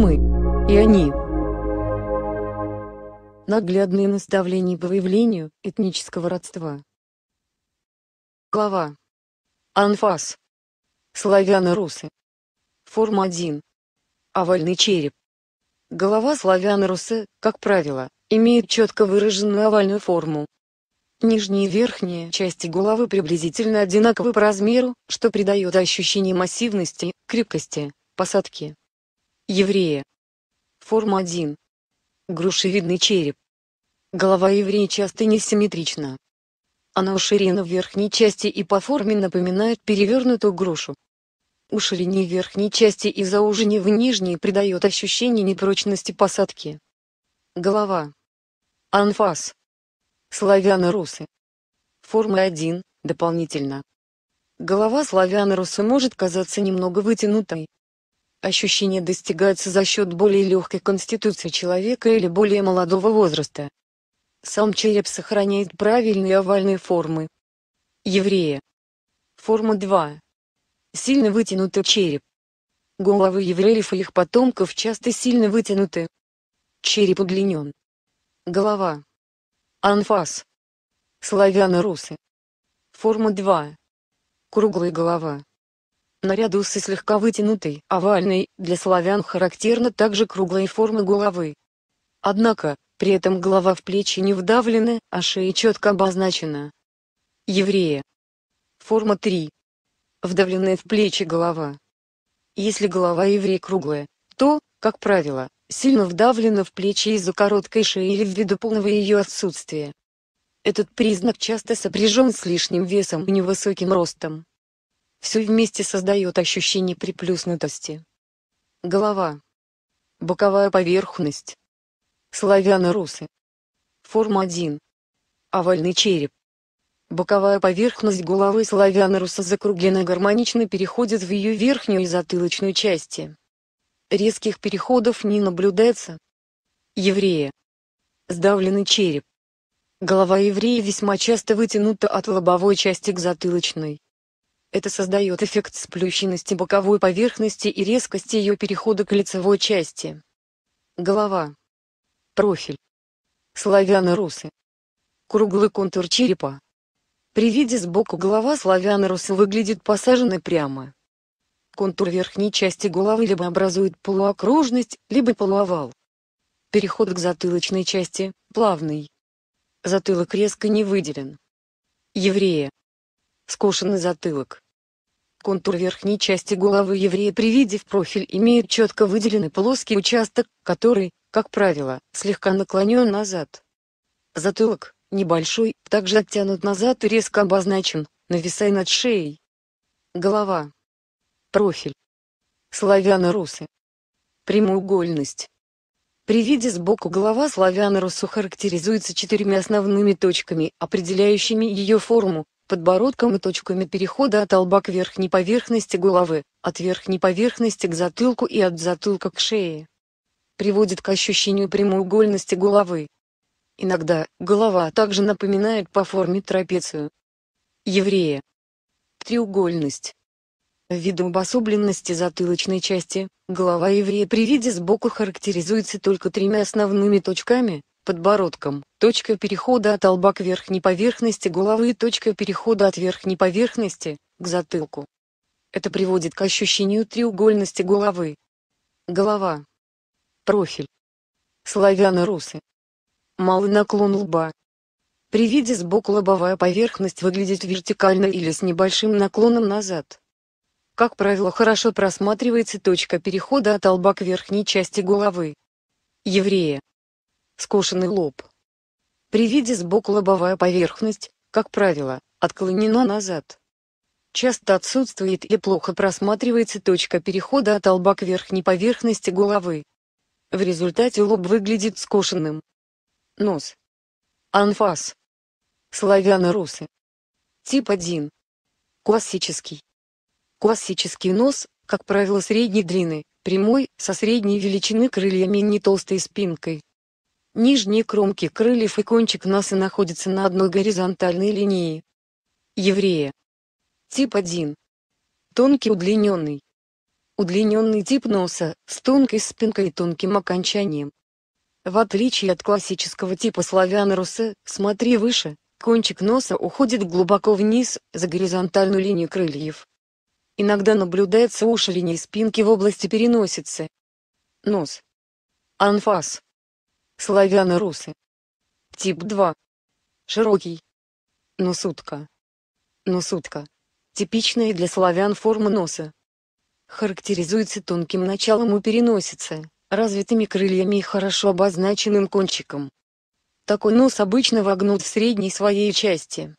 Мы. И они. Наглядные наставления по выявлению этнического родства. Глава. Анфас. Славяно-русы. Форма 1. Овальный череп. Голова славяно-русы, как правило, имеет четко выраженную овальную форму. Нижние и верхние части головы приблизительно одинаковы по размеру, что придает ощущение массивности, крепкости, посадки еврея. Форма 1. Грушевидный череп. Голова еврея часто несимметрична. Она уширена в верхней части и по форме напоминает перевернутую грушу. Уширение верхней части и заужение в нижней придает ощущение непрочности посадки. Голова. Анфас. Славяно-русы. Форма 1, дополнительно. Голова славяно-русы может казаться немного вытянутой, Ощущение достигается за счет более легкой конституции человека или более молодого возраста. Сам череп сохраняет правильные овальные формы. Евреи. Форма 2. Сильно вытянутый череп. Головы евреев и их потомков часто сильно вытянуты. Череп удлинен. Голова. Анфас. Славяно-русы. Форма 2. Круглая голова. Наряду со слегка вытянутой, овальной, для славян характерно также круглая форма головы. Однако, при этом голова в плечи не вдавлена, а шея четко обозначена. Еврея. Форма 3. Вдавленная в плечи голова. Если голова еврея круглая, то, как правило, сильно вдавлена в плечи из-за короткой шеи или ввиду полного ее отсутствия. Этот признак часто сопряжен с лишним весом и невысоким ростом. Все вместе создает ощущение приплюснутости. Голова. Боковая поверхность. Славяно-русы. Форма 1. Овальный череп. Боковая поверхность головы славяно-руса закруглена гармонично переходит в ее верхнюю и затылочную части. Резких переходов не наблюдается. Еврея. Сдавленный череп. Голова еврея весьма часто вытянута от лобовой части к затылочной. Это создает эффект сплющенности боковой поверхности и резкости ее перехода к лицевой части. Голова. Профиль. Славяно-русы. Круглый контур черепа. При виде сбоку голова славяно русы выглядит посаженной прямо. Контур верхней части головы либо образует полуокружность, либо полуовал. Переход к затылочной части, плавный. Затылок резко не выделен. Еврея скошенный затылок. Контур верхней части головы еврея при виде в профиль имеет четко выделенный плоский участок, который, как правило, слегка наклонен назад. Затылок, небольшой, также оттянут назад и резко обозначен, нависая над шеей. Голова. Профиль. Славяно-русы. Прямоугольность. При виде сбоку голова славяно-русу характеризуется четырьмя основными точками, определяющими ее форму, подбородком и точками перехода от лба к верхней поверхности головы, от верхней поверхности к затылку и от затылка к шее. Приводит к ощущению прямоугольности головы. Иногда голова также напоминает по форме трапецию. Еврея. Треугольность. Ввиду обособленности затылочной части, голова еврея при виде сбоку характеризуется только тремя основными точками, подбородком, точка перехода от лба к верхней поверхности головы и точка перехода от верхней поверхности, к затылку. Это приводит к ощущению треугольности головы. Голова. Профиль. Славяно-русы. Малый наклон лба. При виде сбоку лобовая поверхность выглядит вертикально или с небольшим наклоном назад. Как правило хорошо просматривается точка перехода от лба к верхней части головы. Еврея скошенный лоб. При виде сбоку лобовая поверхность, как правило, отклонена назад. Часто отсутствует или плохо просматривается точка перехода от лба к верхней поверхности головы. В результате лоб выглядит скошенным. Нос. Анфас. Славяно-русы. Тип 1. Классический. Классический нос, как правило средней длины, прямой, со средней величины крыльями и не толстой спинкой. Нижние кромки крыльев и кончик носа находятся на одной горизонтальной линии. Еврея. Тип 1. Тонкий удлиненный. Удлиненный тип носа, с тонкой спинкой и тонким окончанием. В отличие от классического типа славян руса смотри выше, кончик носа уходит глубоко вниз, за горизонтальную линию крыльев. Иногда наблюдается уши линии спинки в области переносицы. Нос. Анфас славяно-русы. Тип 2. Широкий. Носутка. Носутка. Типичная для славян форма носа. Характеризуется тонким началом у переносицы, развитыми крыльями и хорошо обозначенным кончиком. Такой нос обычно вогнут в средней своей части.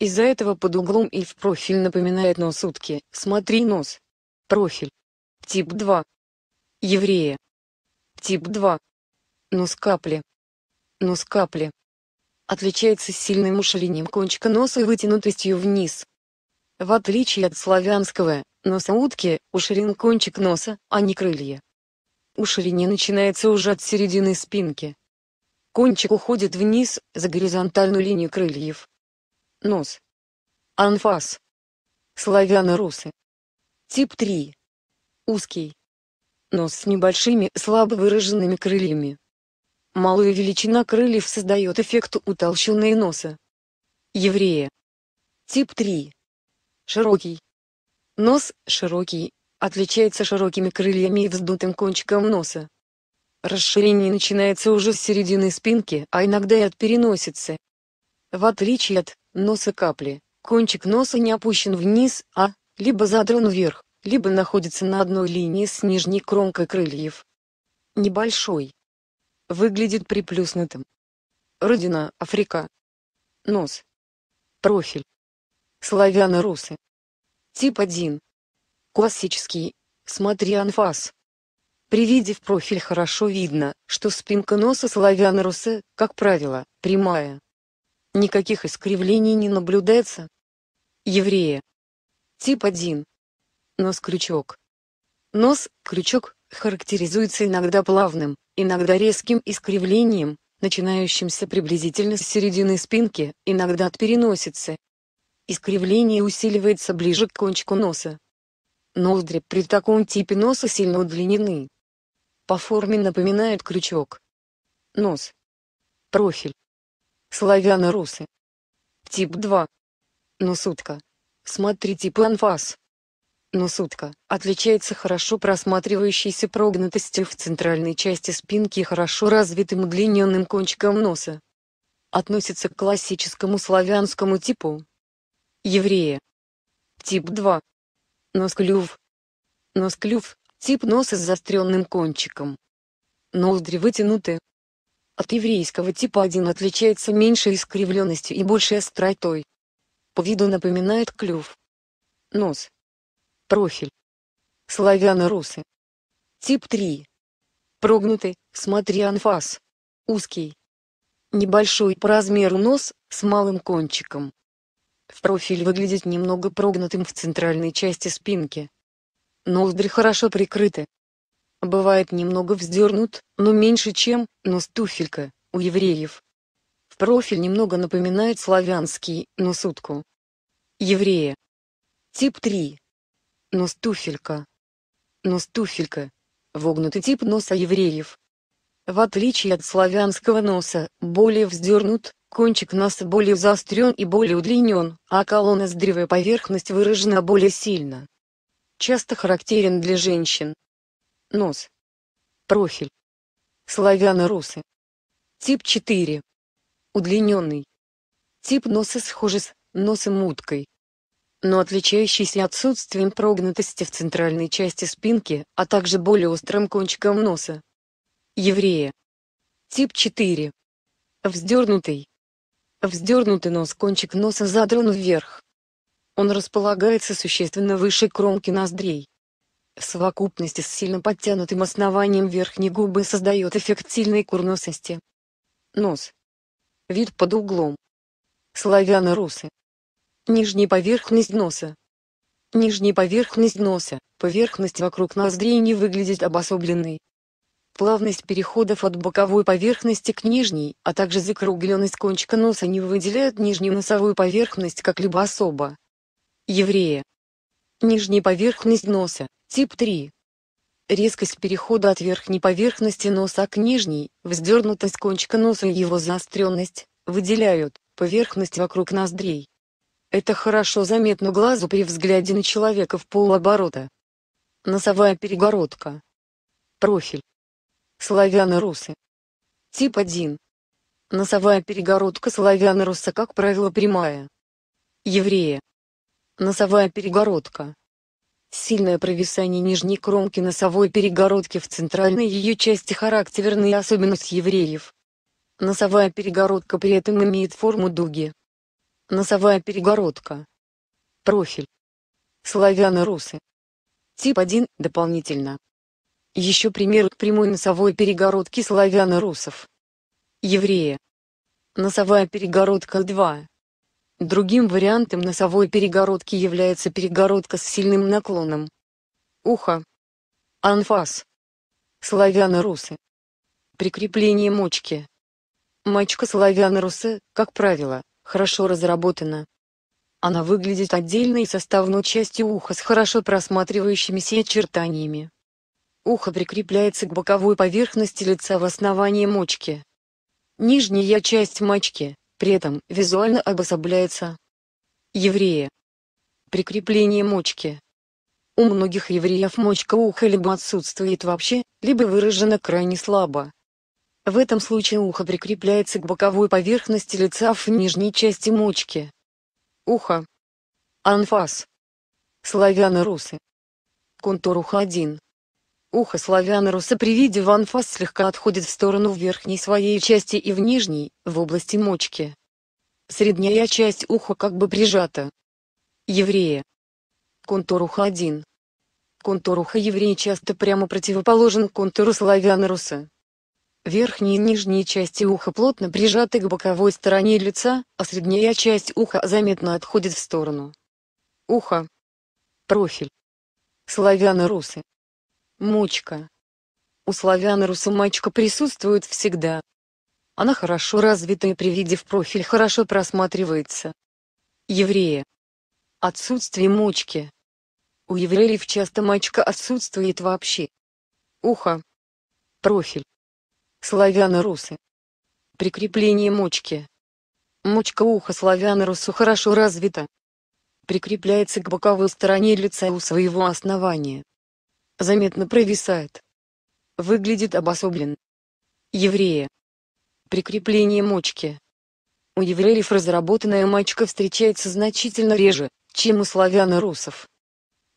Из-за этого под углом и в профиль напоминает нос утки. Смотри нос. Профиль. Тип 2. Еврея. Тип 2. Нос капли. Нос капли. Отличается сильным уширением кончика носа и вытянутостью вниз. В отличие от славянского, носа утки, уширен кончик носа, а не крылья. Уширение начинается уже от середины спинки. Кончик уходит вниз, за горизонтальную линию крыльев. Нос. Анфас. Славяно-русы. Тип 3. Узкий. Нос с небольшими слабо выраженными крыльями. Малая величина крыльев создает эффект утолщенной носа. Евреи. Тип 3. Широкий. Нос, широкий, отличается широкими крыльями и вздутым кончиком носа. Расширение начинается уже с середины спинки, а иногда и от переносицы. В отличие от носа капли, кончик носа не опущен вниз, а либо задран вверх, либо находится на одной линии с нижней кромкой крыльев. Небольшой, Выглядит приплюснутым. Родина – Африка. Нос. Профиль. Славяно-русы. Тип 1. Классический. Смотри анфас. При виде в профиль хорошо видно, что спинка носа славяно-русы, как правило, прямая. Никаких искривлений не наблюдается. Еврея. Тип 1. Нос-крючок. Нос, крючок, характеризуется иногда плавным, иногда резким искривлением, начинающимся приблизительно с середины спинки, иногда от переносицы. Искривление усиливается ближе к кончику носа. Ноздри при таком типе носа сильно удлинены. По форме напоминает крючок. Нос. Профиль. Славяно-русы. Тип 2. Носутка. Смотрите план фас но сутка, отличается хорошо просматривающейся прогнутостью в центральной части спинки и хорошо развитым удлиненным кончиком носа. Относится к классическому славянскому типу. Еврея. Тип 2. Нос-клюв. Нос-клюв – тип носа с заостренным кончиком. Ноздри вытянуты. От еврейского типа 1 отличается меньшей искривленностью и большей остротой. По виду напоминает клюв. Нос Профиль. Славяно-русы. Тип 3. Прогнутый, смотри анфас. Узкий. Небольшой по размеру нос, с малым кончиком. В профиль выглядит немного прогнутым в центральной части спинки. Ноздри хорошо прикрыты. Бывает немного вздернут, но меньше чем, нос туфелька, у евреев. В профиль немного напоминает славянский, но сутку. Еврея. Тип 3. Нос туфелька. Нос туфелька. Вогнутый тип носа евреев. В отличие от славянского носа, более вздернут, кончик носа более заострен и более удлинен, а колоноздревая поверхность выражена более сильно. Часто характерен для женщин. Нос. Профиль. Славяно-русы. Тип 4. Удлиненный. Тип носа схожи с носом уткой но отличающийся отсутствием прогнутости в центральной части спинки, а также более острым кончиком носа. Еврея. Тип 4. Вздернутый. Вздернутый нос кончик носа задран вверх. Он располагается существенно выше кромки ноздрей. В совокупности с сильно подтянутым основанием верхней губы создает эффект сильной курносости. Нос. Вид под углом. Славяно-русы. Нижняя поверхность носа. Нижняя поверхность носа, поверхность вокруг ноздрей не выглядит обособленной. Плавность переходов от боковой поверхности к нижней, а также закругленность кончика носа не выделяют нижнюю носовую поверхность как-либо особо. Еврея. Нижняя поверхность носа, тип 3. Резкость перехода от верхней поверхности носа к нижней, вздернутость кончика носа и его заостренность, выделяют поверхность вокруг ноздрей. Это хорошо заметно глазу при взгляде на человека в полоборота. Носовая перегородка. Профиль. Славяно-русы. Тип 1. Носовая перегородка славяно-руса как правило прямая. Еврея. Носовая перегородка. Сильное провисание нижней кромки носовой перегородки в центральной ее части характерная особенность евреев. Носовая перегородка при этом имеет форму дуги. Носовая перегородка. Профиль. Славяно-русы. Тип 1 дополнительно. Еще пример к прямой носовой перегородке славяно-русов. Евреи. Носовая перегородка 2. Другим вариантом носовой перегородки является перегородка с сильным наклоном. Ухо. Анфас. Славяно-русы. Прикрепление мочки. Мочка славяно-русы, как правило, хорошо разработана. Она выглядит отдельной составной частью уха с хорошо просматривающимися очертаниями. Ухо прикрепляется к боковой поверхности лица в основании мочки. Нижняя часть мочки, при этом, визуально обособляется. Евреи. Прикрепление мочки. У многих евреев мочка уха либо отсутствует вообще, либо выражена крайне слабо, в этом случае ухо прикрепляется к боковой поверхности лица в нижней части мочки. Ухо. Анфас. Славяно-русы. Контур уха 1. Ухо славяно-руса при виде в анфас слегка отходит в сторону в верхней своей части и в нижней, в области мочки. Средняя часть уха как бы прижата. Еврея. Контур уха 1. Контур уха еврея часто прямо противоположен контуру славяно-руса. Верхние и нижние части уха плотно прижаты к боковой стороне лица, а средняя часть уха заметно отходит в сторону. Ухо. Профиль. Славяно-русы. Мочка. У славяно-руса мочка присутствует всегда. Она хорошо развита и при виде в профиль хорошо просматривается. Евреи. Отсутствие мочки. У евреев часто мочка отсутствует вообще. Ухо. Профиль славяно-русы. Прикрепление мочки. Мочка уха славяно-русу хорошо развита. Прикрепляется к боковой стороне лица у своего основания. Заметно провисает. Выглядит обособлен. Еврея. Прикрепление мочки. У евреев разработанная мочка встречается значительно реже, чем у славяно-русов.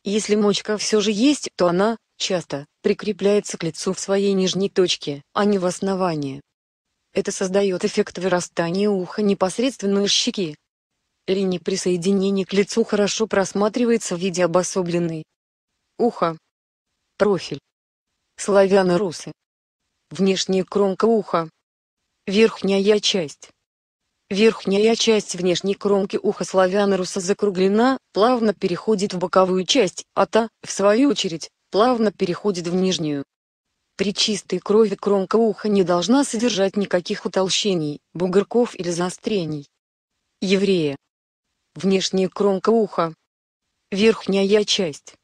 Если мочка все же есть, то она, часто прикрепляется к лицу в своей нижней точке, а не в основании. Это создает эффект вырастания уха непосредственно из щеки. Линия присоединения к лицу хорошо просматривается в виде обособленной. уха. Профиль. Славяно-русы. Внешняя кромка уха. Верхняя часть. Верхняя часть внешней кромки уха славяно руса закруглена, плавно переходит в боковую часть, а та, в свою очередь, плавно переходит в нижнюю. При чистой крови кромка уха не должна содержать никаких утолщений, бугорков или заострений. Еврея. Внешняя кромка уха. Верхняя часть.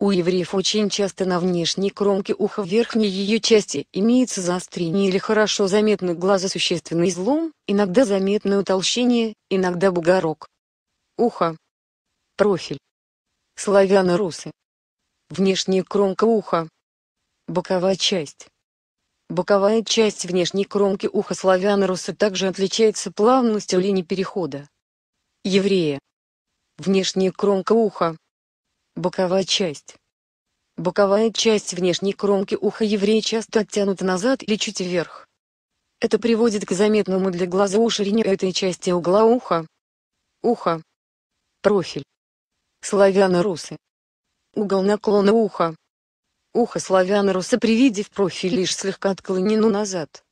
У евреев очень часто на внешней кромке уха в верхней ее части имеется заострение или хорошо заметный глаза существенный излом, иногда заметное утолщение, иногда бугорок. Ухо. Профиль. Славяно-русы. Внешняя кромка уха. Боковая часть. Боковая часть внешней кромки уха славяно-руса также отличается плавностью линии перехода. Еврея. Внешняя кромка уха. Боковая часть. Боковая часть внешней кромки уха еврея часто оттянута назад или чуть вверх. Это приводит к заметному для глаза уширению этой части угла уха. Ухо. Профиль. Славяно-русы угол наклона уха. Ухо славяна-руса при виде в профиль лишь слегка отклонено назад.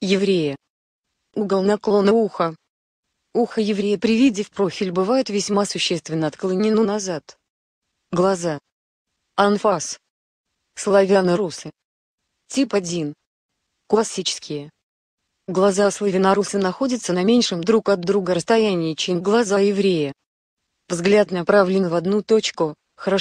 Еврея. Угол наклона уха. Ухо еврея при виде в профиль бывает весьма существенно отклонено назад. Глаза. Анфас. Славяно-русы. Тип 1. Классические. Глаза славяна-русы находятся на меньшем друг от друга расстоянии, чем глаза еврея. Взгляд направлен в одну точку, хорошо.